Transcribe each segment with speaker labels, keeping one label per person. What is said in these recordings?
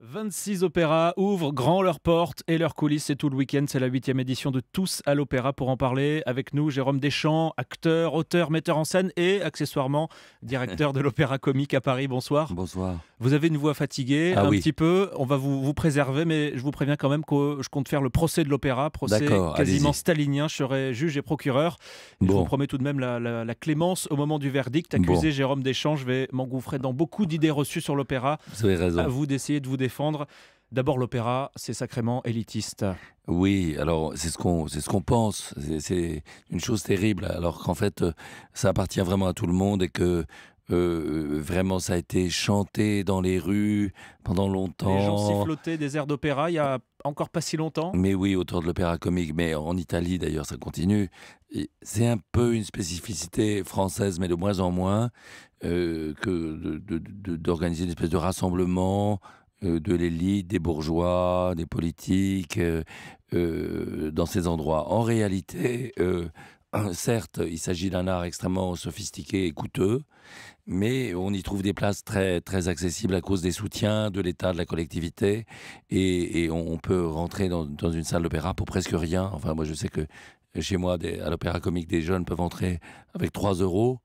Speaker 1: 26 opéras ouvrent grand leurs portes et leurs coulisses. et tout le week-end. C'est la huitième édition de Tous à l'Opéra. Pour en parler avec nous, Jérôme Deschamps, acteur, auteur, metteur en scène et accessoirement directeur de l'Opéra Comique à Paris. Bonsoir. Bonsoir. Vous avez une voix fatiguée, ah un petit peu. On va vous, vous, préserver, mais je vous préviens quand même que je compte faire le procès de l'Opéra, procès quasiment stalinien. Je serai juge et procureur. Je vous promets tout de même la, clémence au moment du verdict. Accusé Jérôme Deschamps, je vais m'engouffrer dans beaucoup d'idées reçues sur l'Opéra. Vous avez raison. À vous d'essayer de vous défendre défendre. D'abord, l'opéra, c'est sacrément élitiste.
Speaker 2: Oui, alors c'est ce qu'on c'est ce qu'on pense. C'est une chose terrible, alors qu'en fait, ça appartient vraiment à tout le monde et que euh, euh, vraiment, ça a été chanté dans les rues pendant longtemps. Les gens sifflotaient
Speaker 1: des airs d'opéra il y a encore pas si longtemps.
Speaker 2: Mais oui, autour de l'opéra comique, mais en Italie d'ailleurs, ça continue. C'est un peu une spécificité française, mais de moins en moins, euh, que d'organiser une espèce de rassemblement euh, de l'élite, des bourgeois, des politiques, euh, euh, dans ces endroits. En réalité, certes, il s'agit d'un art extrêmement sophistiqué et coûteux, mais on y trouve des places très, très accessibles à cause des soutiens de l'État, de la collectivité, et, on, peut rentrer dans, une salle d'opéra pour presque rien. Enfin, moi, je sais que chez moi, à l'Opéra Comique, des jeunes peuvent entrer avec 3 euros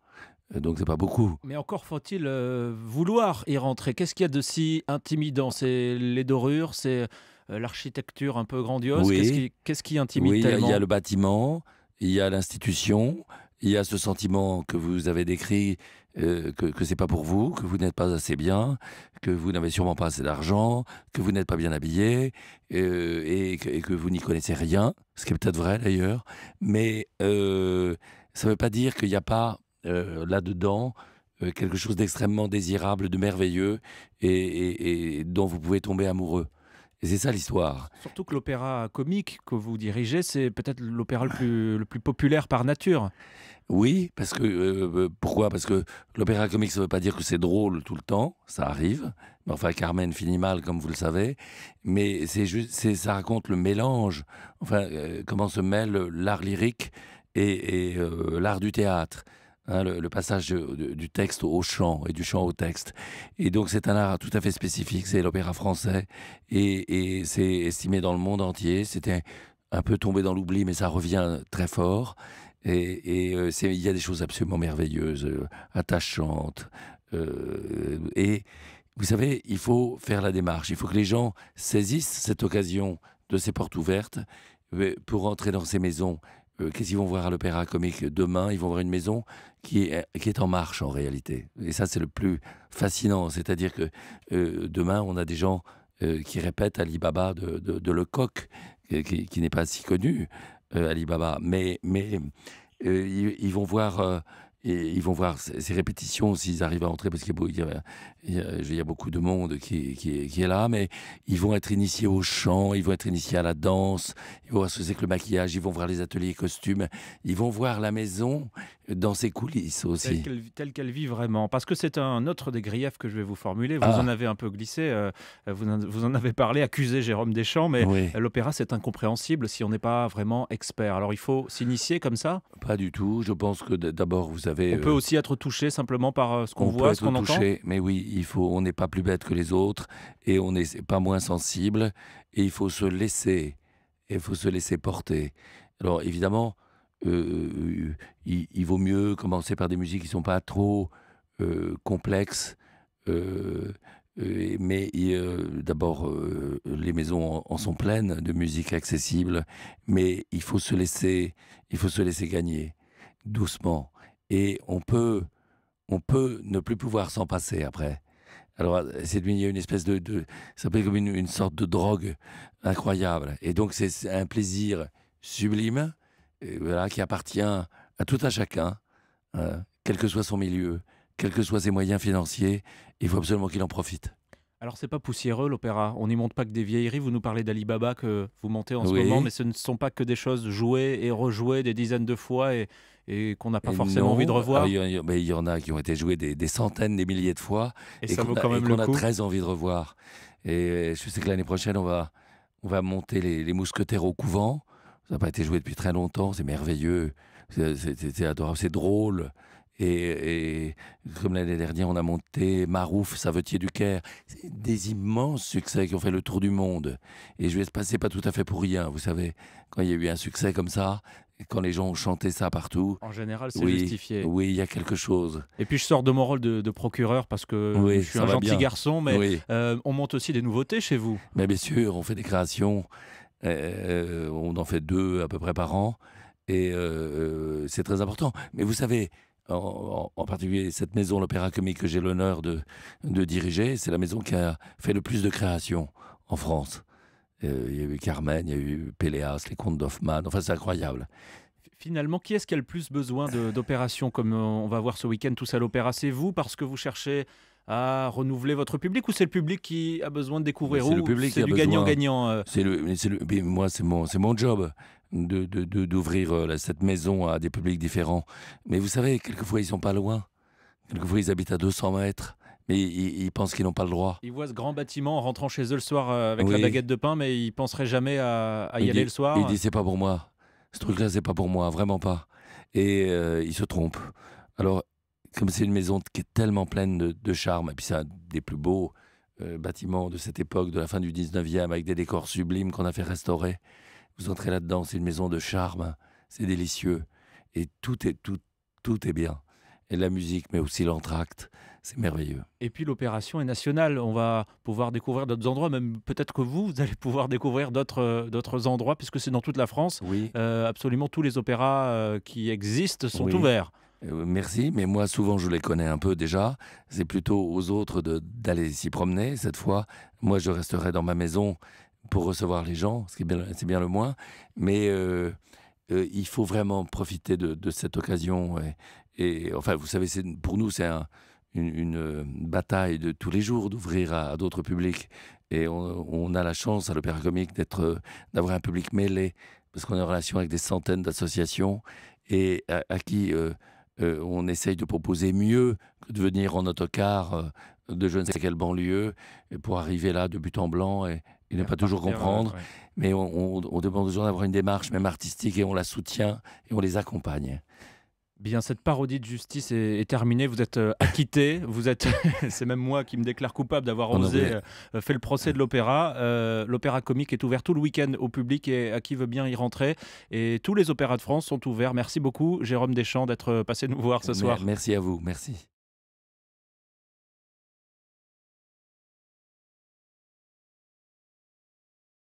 Speaker 2: euh, donc c'est pas beaucoup.
Speaker 1: Mais encore faut-il euh, vouloir y rentrer. Qu'est-ce qu'il y a de si intimidant C'est les dorures, c'est euh, l'architecture un peu grandiose. Oui. Qu'est-ce qui, intimide Oui, il y, a le
Speaker 2: bâtiment, il y a l'institution, il y a ce sentiment que vous avez décrit que, ce n'est pas pour vous, que vous n'êtes pas assez bien, que vous n'avez sûrement pas assez d'argent, que vous n'êtes pas bien habillé et, que, vous n'y connaissez rien, ce qui est peut-être vrai d'ailleurs, mais ça ne veut pas dire qu'il n'y a pas euh, là-dedans euh, quelque chose d'extrêmement désirable, de merveilleux, et, dont vous pouvez tomber amoureux. Et c'est ça l'histoire.
Speaker 1: Surtout que l'opéra comique que vous dirigez, c'est peut-être l'opéra le plus, populaire par nature. Oui, parce que
Speaker 2: euh, pourquoi Parce que l'opéra comique, ça ne veut pas dire que c'est drôle tout le temps, ça arrive. Enfin, Carmen finit mal, comme vous le savez, mais c'est juste, ça raconte le mélange. Enfin, comment se mêle l'art lyrique et, l'art du théâtre. Hein, le, passage du texte au chant et du chant au texte. Et donc c'est un art tout à fait spécifique, c'est l'opéra français et, c'est estimé dans le monde entier. C'était un peu tombé dans l'oubli, mais ça revient très fort. Et, euh, il y a des choses absolument merveilleuses, euh, attachantes. Euh, et vous savez, il faut faire la démarche, il faut que les gens saisissent cette occasion de ces portes ouvertes pour entrer dans ces maisons euh, qu'est-ce qu'ils vont voir à l'opéra comique demain Ils vont voir une maison qui est, euh, qui est en marche en réalité. Et ça, c'est le plus fascinant. C'est-à-dire que euh, demain, on a des gens qui répètent Alibaba de, de, Lecoq, qui, n'est pas si connu, Alibaba. Mais, mais ils, vont voir et ils vont voir ces répétitions s'ils arrivent à entrer, parce qu'il y, a beaucoup de monde qui, est là, mais ils vont être initiés au chant, ils vont être initiés à la danse, ils vont voir ce que c'est que le maquillage, ils vont voir les ateliers costumes, ils vont voir la maison, dans ses coulisses aussi.
Speaker 1: Telle qu'elle, vit vraiment. Parce que c'est un autre des griefs que je vais vous formuler. Vous ah. en avez un peu glissé, euh, vous, en, avez parlé, accusé Jérôme Deschamps, mais l'opéra, c'est incompréhensible si on n'est pas vraiment expert. Alors il faut s'initier comme ça Pas du tout. Je pense que d'abord, vous avez... On euh, peut aussi être touché simplement par euh, ce qu'on voit, ce qu'on entend
Speaker 2: Mais oui, il faut, on n'est pas plus bête que les autres et on n'est pas moins sensible et il faut se laisser. Il faut se laisser porter. Alors évidemment, euh, euh, il, il, vaut mieux commencer par des musiques qui ne sont pas trop euh, complexes. mais d'abord, les maisons en, sont pleines de musique accessible, mais il faut se laisser, il faut se laisser gagner doucement. Et on peut, on peut ne plus pouvoir s'en passer après. Alors, c'est devenu une espèce de, de ça peut être comme une, une, sorte de drogue incroyable. Et donc, c'est un plaisir sublime qui appartient à tout un chacun, euh, quel que soit son milieu, quels que soient ses moyens financiers, il faut absolument qu'il en profite.
Speaker 1: Alors c'est pas poussiéreux l'opéra, on n'y monte pas que des vieilleries, vous nous parlez d'Alibaba que vous montez en ce moment, mais ce ne sont pas que des choses jouées et rejouées des dizaines de fois et, qu'on n'a pas euh, forcément envie de revoir. Ah,
Speaker 2: il, y y en a qui ont été jouées des, centaines, des milliers de fois et, qu'on a, très envie de revoir. Et je sais que l'année prochaine on va, on va monter les mousquetaires au couvent, ça n'a pas été joué depuis très longtemps, c'est merveilleux, c'est adorable, c'est drôle. Et, comme l'année dernière, on a monté Marouf, Savetier du Caire. Des immenses succès qui ont fait le tour du monde. Et je vais passer pas tout à fait pour rien. Vous savez, quand il y a eu un succès comme ça, quand les gens ont chanté ça partout. En général, c'est justifié. Oui, il y a quelque chose.
Speaker 1: Et puis je sors de mon rôle de, procureur parce que je suis un gentil garçon, mais euh, on monte aussi des nouveautés chez vous.
Speaker 2: Mais bien sûr, on fait des créations. Euh, euh, on en fait deux à peu près par an. Et euh, c'est très important. Mais vous savez, en, particulier cette maison, l'Opéra Comique, que j'ai l'honneur de, diriger, c'est la maison qui a fait le plus de créations en France. il y a eu Carmen, il y a eu Péléas, les contes d'Hoffmann. Enfin, c'est
Speaker 1: incroyable. Finalement, qui est-ce qui a le plus besoin d'opérations comme on va voir ce week-end tous à l'opéra C'est vous parce que vous cherchez à renouveler votre public ou c'est le public qui a besoin de découvrir C'est le public C'est du gagnant-gagnant.
Speaker 2: Euh c'est le, moi, c'est mon, c'est mon job d'ouvrir de, euh, cette maison à des publics différents. Mais vous savez, quelquefois ils sont pas loin. Quelquefois ils habitent à 200 mètres. Mais ils, pensent qu'ils n'ont pas le droit.
Speaker 1: Ils voient ce grand bâtiment en rentrant chez eux le soir euh, avec la baguette de pain, mais ils penseraient jamais à, y aller le soir. Ils disent
Speaker 2: c'est pas pour moi. Ce truc-là c'est pas pour moi, vraiment pas. Et ils se trompent. Alors comme c'est une maison qui est tellement pleine de, charme, et puis c'est un des plus beaux euh, bâtiments de cette époque, de la fin du 19e, avec des décors sublimes qu'on a fait restaurer. Vous entrez là-dedans, c'est une maison de charme, c'est délicieux, et tout est, tout, est bien. Et la musique, mais aussi l'entracte, c'est merveilleux.
Speaker 1: Et puis l'opération est nationale, on va pouvoir découvrir d'autres endroits, même peut-être que vous, vous allez pouvoir découvrir d'autres, euh, endroits, puisque c'est dans toute la France. Oui. Euh, absolument tous les opéras qui existent sont ouverts.
Speaker 2: Euh, merci, mais moi souvent je les connais un peu déjà. C'est plutôt aux autres d'aller s'y promener. Cette fois, moi je resterai dans ma maison pour recevoir les gens, ce qui est bien, c'est bien le moins. Mais euh, euh, il faut vraiment profiter de, cette occasion. Et, enfin, vous savez, pour nous c'est une, bataille de tous les jours d'ouvrir à, d'autres publics. Et on, a la chance à l'Opéra Comique d'être, d'avoir un public mêlé parce qu'on est en relation avec des centaines d'associations et à, qui euh, on essaye de proposer mieux que de venir en autocar euh, de je ne sais quelle banlieue pour arriver là de but en blanc et, ne pas toujours comprendre. Euh, Mais on, demande toujours d'avoir une démarche même artistique et on
Speaker 1: la soutient et on les accompagne. Bien, cette parodie de justice est, terminée. Vous êtes euh, acquitté. Vous êtes, c'est même moi qui me déclare coupable d'avoir osé euh, faire fait le procès de l'opéra. Euh, l'opéra comique est ouvert tout le week-end au public et à qui veut bien y rentrer. Et tous les opéras de France sont ouverts. Merci beaucoup, Jérôme Deschamps, d'être passé nous voir ce soir.
Speaker 2: Merci à vous. Merci.